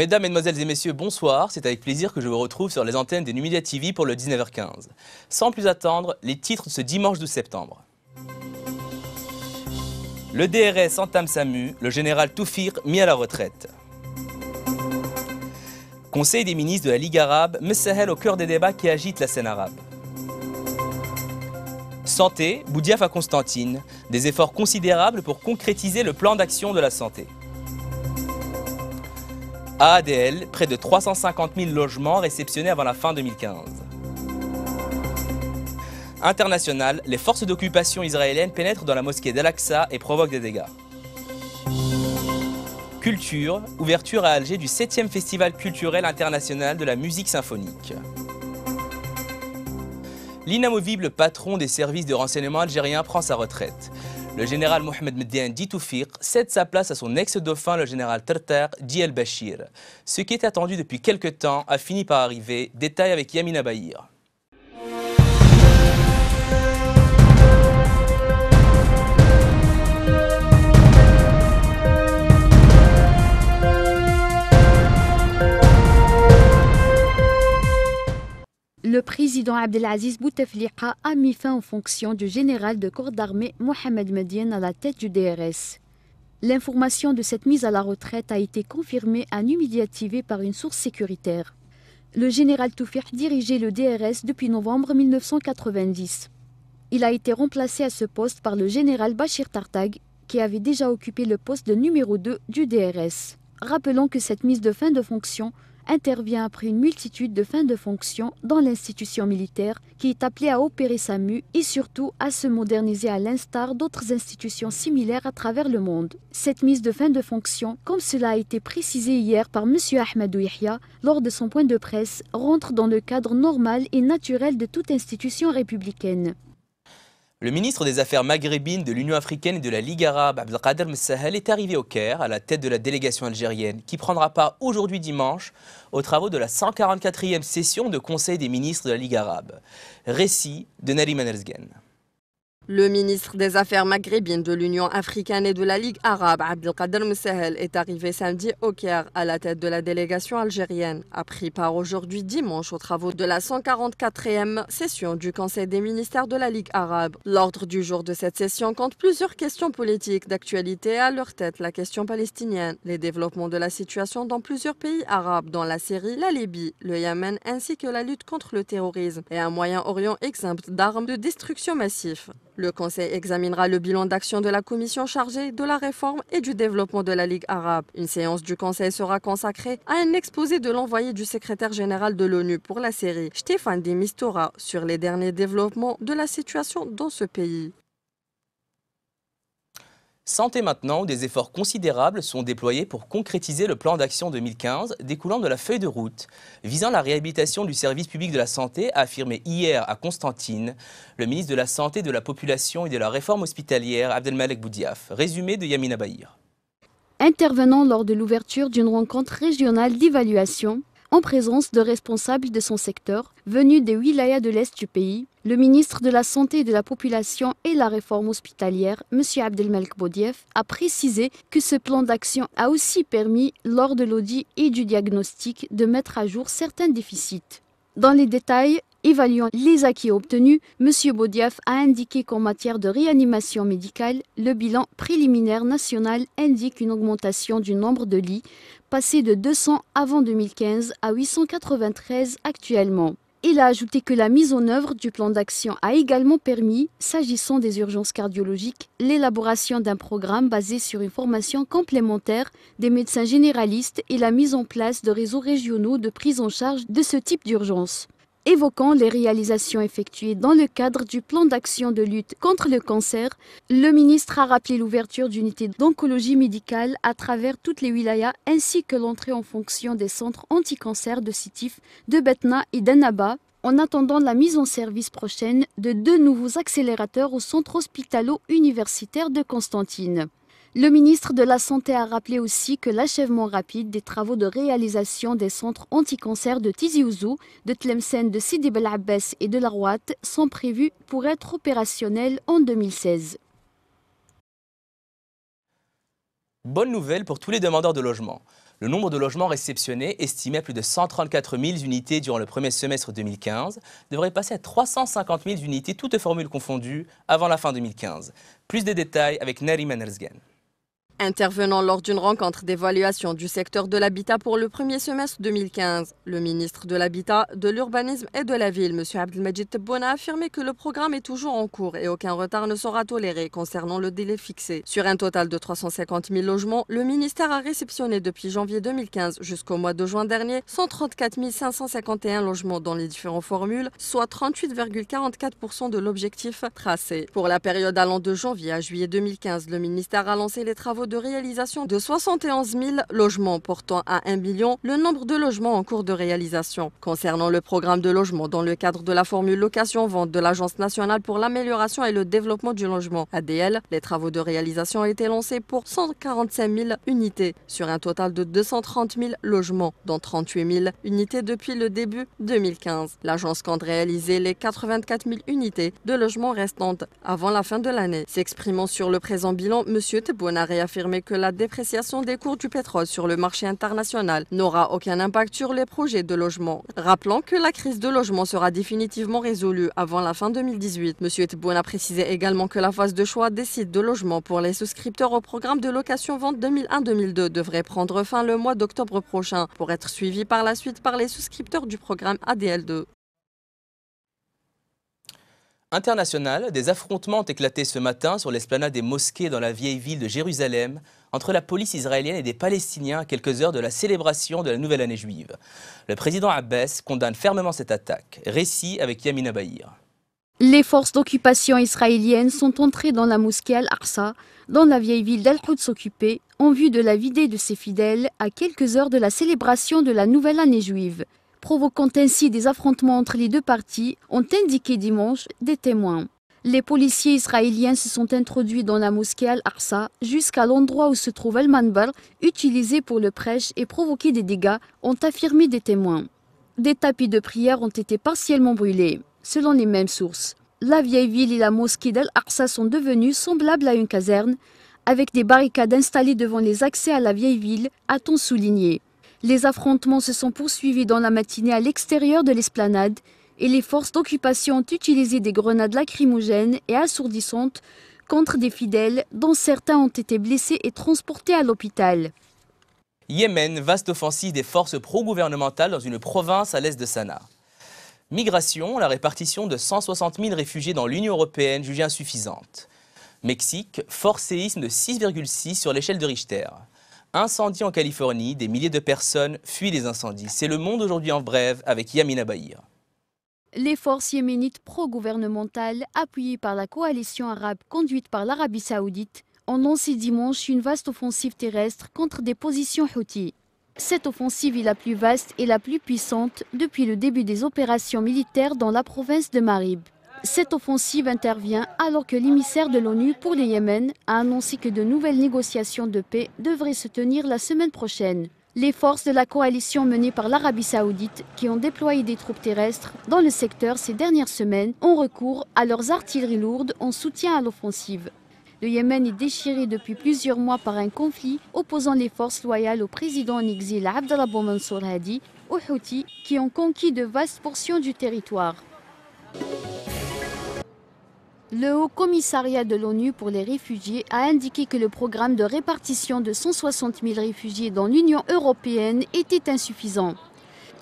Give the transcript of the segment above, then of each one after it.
Mesdames, Mesdemoiselles et Messieurs, bonsoir. C'est avec plaisir que je vous retrouve sur les antennes des Numidia TV pour le 19h15. Sans plus attendre, les titres de ce dimanche 12 septembre. Le DRS entame sa mue, le général Toufir mis à la retraite. Conseil des ministres de la Ligue arabe, Messahel au cœur des débats qui agitent la scène arabe. Santé, Boudiaf à Constantine, des efforts considérables pour concrétiser le plan d'action de la santé. ADL, près de 350 000 logements réceptionnés avant la fin 2015. International, les forces d'occupation israéliennes pénètrent dans la mosquée d'Al-Aqsa et provoquent des dégâts. Culture, ouverture à Alger du 7e Festival culturel international de la musique symphonique. L'inamovible patron des services de renseignement algériens prend sa retraite. Le général Mohamed Medien dit Toufik cède sa place à son ex-dauphin, le général Tartar dit El bashir Ce qui était attendu depuis quelque temps a fini par arriver. Détail avec Yamina Bahir. Le président Abdelaziz Bouteflika a mis fin aux fonctions du général de corps d'armée Mohamed Medien à la tête du DRS. L'information de cette mise à la retraite a été confirmée à TV par une source sécuritaire. Le général Toufir dirigeait le DRS depuis novembre 1990. Il a été remplacé à ce poste par le général Bachir Tartag, qui avait déjà occupé le poste de numéro 2 du DRS. Rappelons que cette mise de fin de fonction intervient après une multitude de fins de fonction dans l'institution militaire qui est appelée à opérer sa mue et surtout à se moderniser à l'instar d'autres institutions similaires à travers le monde. Cette mise de fin de fonction, comme cela a été précisé hier par M. Ahmed Yahya lors de son point de presse, rentre dans le cadre normal et naturel de toute institution républicaine. Le ministre des Affaires maghrébines de l'Union africaine et de la Ligue arabe, Abdelkader Messahel, est arrivé au Caire à la tête de la délégation algérienne qui prendra part aujourd'hui dimanche aux travaux de la 144e session de Conseil des ministres de la Ligue arabe. Récit de Nari Manelsgen le ministre des Affaires maghrébines de l'Union africaine et de la Ligue arabe, Abdelkader Moussahel, est arrivé samedi au Caire à la tête de la délégation algérienne, a pris part aujourd'hui dimanche aux travaux de la 144e session du Conseil des ministères de la Ligue arabe. L'ordre du jour de cette session compte plusieurs questions politiques d'actualité à leur tête la question palestinienne, les développements de la situation dans plusieurs pays arabes, dans la Syrie, la Libye, le Yémen ainsi que la lutte contre le terrorisme et un Moyen-Orient exempt d'armes de destruction massive. Le Conseil examinera le bilan d'action de la commission chargée de la réforme et du développement de la Ligue arabe. Une séance du Conseil sera consacrée à un exposé de l'envoyé du secrétaire général de l'ONU pour la série, Stéphane Dimistora, sur les derniers développements de la situation dans ce pays. Santé maintenant, des efforts considérables sont déployés pour concrétiser le plan d'action 2015 découlant de la feuille de route visant la réhabilitation du service public de la santé, a affirmé hier à Constantine le ministre de la Santé, de la Population et de la Réforme hospitalière, Abdelmalek Boudiaf. Résumé de Yamina Baïr. Intervenant lors de l'ouverture d'une rencontre régionale d'évaluation, en présence de responsables de son secteur venus des wilayas de l'Est du pays, le ministre de la Santé et de la Population et la Réforme hospitalière, M. Abdelmelk Bodiev, a précisé que ce plan d'action a aussi permis, lors de l'audit et du diagnostic, de mettre à jour certains déficits. Dans les détails, Évaluant les acquis obtenus, M. Baudiaf a indiqué qu'en matière de réanimation médicale, le bilan préliminaire national indique une augmentation du nombre de lits, passé de 200 avant 2015 à 893 actuellement. Il a ajouté que la mise en œuvre du plan d'action a également permis, s'agissant des urgences cardiologiques, l'élaboration d'un programme basé sur une formation complémentaire des médecins généralistes et la mise en place de réseaux régionaux de prise en charge de ce type d'urgence évoquant les réalisations effectuées dans le cadre du plan d'action de lutte contre le cancer, le ministre a rappelé l'ouverture d'unités d'oncologie médicale à travers toutes les wilayas ainsi que l'entrée en fonction des centres anti de Sitif, de Betna et d'Annaba, en attendant la mise en service prochaine de deux nouveaux accélérateurs au centre hospitalo-universitaire de Constantine. Le ministre de la Santé a rappelé aussi que l'achèvement rapide des travaux de réalisation des centres anticancer de Tizi Ouzou, de Tlemcen, de Sidi Bel Abbas et de la Rouate sont prévus pour être opérationnels en 2016. Bonne nouvelle pour tous les demandeurs de logement. Le nombre de logements réceptionnés, estimé à plus de 134 000 unités durant le premier semestre 2015, devrait passer à 350 000 unités, toutes formules confondues, avant la fin 2015. Plus de détails avec Neri Manersgen. Intervenant lors d'une rencontre d'évaluation du secteur de l'habitat pour le premier semestre 2015, le ministre de l'Habitat, de l'Urbanisme et de la Ville, M. Abdelmajid Tebboune, a affirmé que le programme est toujours en cours et aucun retard ne sera toléré concernant le délai fixé. Sur un total de 350 000 logements, le ministère a réceptionné depuis janvier 2015 jusqu'au mois de juin dernier 134 551 logements dans les différentes formules, soit 38,44% de l'objectif tracé. Pour la période allant de janvier à juillet 2015, le ministère a lancé les travaux de réalisation de 71 000 logements, portant à 1 million le nombre de logements en cours de réalisation. Concernant le programme de logement dans le cadre de la formule location-vente de l'Agence nationale pour l'amélioration et le développement du logement, ADL, les travaux de réalisation ont été lancés pour 145 000 unités sur un total de 230 000 logements, dont 38 000 unités depuis le début 2015. L'agence compte réaliser les 84 000 unités de logements restantes avant la fin de l'année. S'exprimant sur le présent bilan, M. Tebouna réaffirme affirmé que la dépréciation des cours du pétrole sur le marché international n'aura aucun impact sur les projets de logement. Rappelant que la crise de logement sera définitivement résolue avant la fin 2018. M. Etbouen a précisé également que la phase de choix des sites de logement pour les souscripteurs au programme de location-vente 2001-2002 devrait prendre fin le mois d'octobre prochain pour être suivi par la suite par les souscripteurs du programme ADL2 international, des affrontements ont éclaté ce matin sur l'esplanade des mosquées dans la vieille ville de Jérusalem entre la police israélienne et des Palestiniens à quelques heures de la célébration de la nouvelle année juive. Le président Abbas condamne fermement cette attaque. Récit avec Yamina Baïr. Les forces d'occupation israéliennes sont entrées dans la mosquée Al-Aqsa, dans la vieille ville d'Al-Quds occupée, en vue de la vider de ses fidèles à quelques heures de la célébration de la nouvelle année juive provoquant ainsi des affrontements entre les deux parties, ont indiqué dimanche des témoins. Les policiers israéliens se sont introduits dans la mosquée al arsa jusqu'à l'endroit où se trouve Al-Manbar, utilisé pour le prêche et provoqué des dégâts, ont affirmé des témoins. Des tapis de prière ont été partiellement brûlés, selon les mêmes sources. La vieille ville et la mosquée d'Al-Aqsa sont devenues semblables à une caserne, avec des barricades installées devant les accès à la vieille ville, a-t-on souligné. Les affrontements se sont poursuivis dans la matinée à l'extérieur de l'esplanade et les forces d'occupation ont utilisé des grenades lacrymogènes et assourdissantes contre des fidèles dont certains ont été blessés et transportés à l'hôpital. Yémen, vaste offensive des forces pro-gouvernementales dans une province à l'est de Sanaa. Migration, la répartition de 160 000 réfugiés dans l'Union européenne jugée insuffisante. Mexique, fort séisme de 6,6 sur l'échelle de Richter. Incendie en Californie, des milliers de personnes fuient les incendies. C'est le monde aujourd'hui en brève avec Yamin Bahir. Les forces yéménites pro-gouvernementales, appuyées par la coalition arabe conduite par l'Arabie saoudite, ont lancé dimanche une vaste offensive terrestre contre des positions houthis. Cette offensive est la plus vaste et la plus puissante depuis le début des opérations militaires dans la province de Marib. Cette offensive intervient alors que l'émissaire de l'ONU pour le Yémen a annoncé que de nouvelles négociations de paix devraient se tenir la semaine prochaine. Les forces de la coalition menée par l'Arabie saoudite, qui ont déployé des troupes terrestres dans le secteur ces dernières semaines, ont recours à leurs artilleries lourdes en soutien à l'offensive. Le Yémen est déchiré depuis plusieurs mois par un conflit opposant les forces loyales au président en exil Abdallah Mansour Hadi aux Houthis qui ont conquis de vastes portions du territoire. Le Haut Commissariat de l'ONU pour les réfugiés a indiqué que le programme de répartition de 160 000 réfugiés dans l'Union européenne était insuffisant.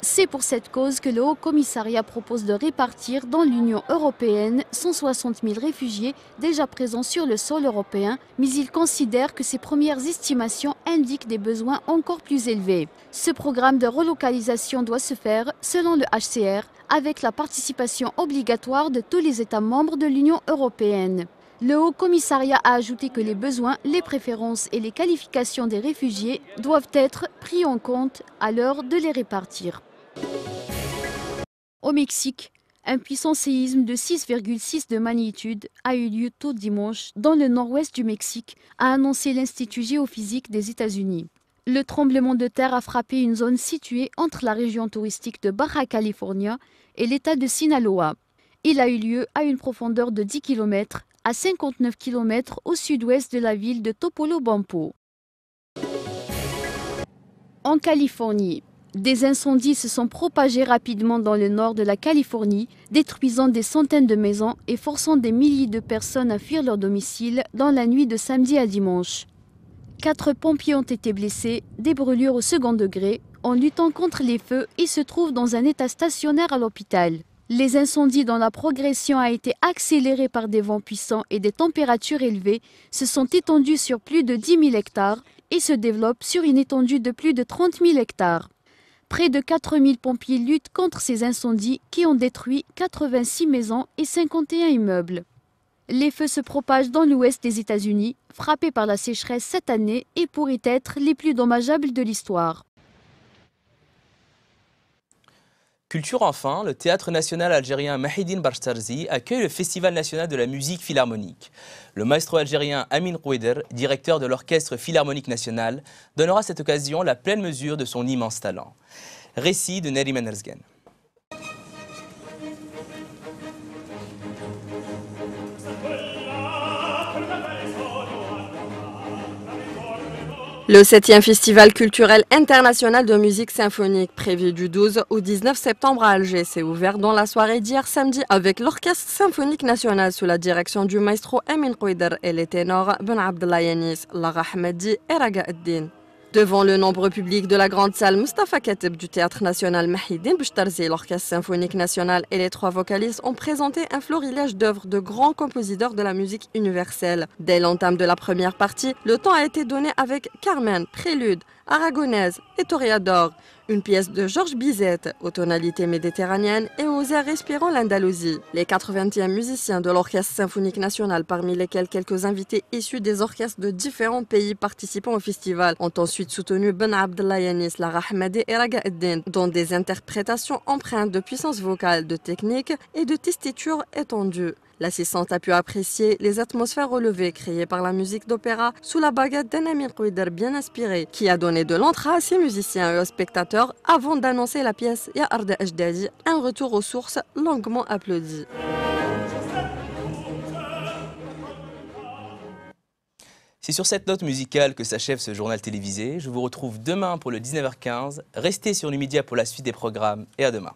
C'est pour cette cause que le Haut Commissariat propose de répartir dans l'Union européenne 160 000 réfugiés déjà présents sur le sol européen, mais il considère que ces premières estimations indiquent des besoins encore plus élevés. Ce programme de relocalisation doit se faire, selon le HCR, avec la participation obligatoire de tous les États membres de l'Union européenne. Le Haut Commissariat a ajouté que les besoins, les préférences et les qualifications des réfugiés doivent être pris en compte à l'heure de les répartir. Au Mexique, un puissant séisme de 6,6 de magnitude a eu lieu tôt dimanche dans le nord-ouest du Mexique, a annoncé l'Institut géophysique des États-Unis. Le tremblement de terre a frappé une zone située entre la région touristique de Baja California et l'État de Sinaloa. Il a eu lieu à une profondeur de 10 km, à 59 km au sud-ouest de la ville de Topolobampo. En Californie, des incendies se sont propagés rapidement dans le nord de la Californie, détruisant des centaines de maisons et forçant des milliers de personnes à fuir leur domicile dans la nuit de samedi à dimanche. Quatre pompiers ont été blessés, des brûlures au second degré, en luttant contre les feux et se trouvent dans un état stationnaire à l'hôpital. Les incendies dont la progression a été accélérée par des vents puissants et des températures élevées se sont étendus sur plus de 10 000 hectares et se développent sur une étendue de plus de 30 000 hectares. Près de 4000 pompiers luttent contre ces incendies qui ont détruit 86 maisons et 51 immeubles. Les feux se propagent dans l'ouest des États-Unis, frappés par la sécheresse cette année et pourraient être les plus dommageables de l'histoire. Culture enfin, le théâtre national algérien Mahidine Barstarzi accueille le Festival national de la musique philharmonique. Le maestro algérien Amin Roueder, directeur de l'Orchestre philharmonique national, donnera à cette occasion la pleine mesure de son immense talent. Récit de Neri Menersgen. Le 7e Festival culturel international de musique symphonique, prévu du 12 au 19 septembre à Alger, s'est ouvert dans la soirée d'hier samedi avec l'Orchestre symphonique national sous la direction du maestro Emin Kouider et les ténors Ben Abdelayanis, Lara et Raga Devant le nombre public de la grande salle Mustafa Kateb du Théâtre national Mahidin Bouchtarzi, l'Orchestre symphonique national et les trois vocalistes ont présenté un florilège d'œuvres de grands compositeurs de la musique universelle. Dès l'entame de la première partie, le temps a été donné avec Carmen, Prélude, Aragonaise et Toréador, une pièce de Georges Bizet aux tonalités méditerranéennes et aux airs respirant l'Andalousie. Les 80e musiciens de l'Orchestre symphonique national, parmi lesquels quelques invités issus des orchestres de différents pays participant au festival, ont ensuite soutenu Ben Abdallah Yanis, la et Raga Eddin, dont des interprétations empreintes de puissance vocale, de technique et de tessiture étendue. L'assistante a pu apprécier les atmosphères relevées créées par la musique d'opéra sous la baguette ami Kouider bien inspiré, qui a donné de l'entrain à ses musiciens et aux spectateurs avant d'annoncer la pièce Ya Hdadi, un retour aux sources longuement applaudi. C'est sur cette note musicale que s'achève ce journal télévisé. Je vous retrouve demain pour le 19h15. Restez sur Numidia pour la suite des programmes et à demain.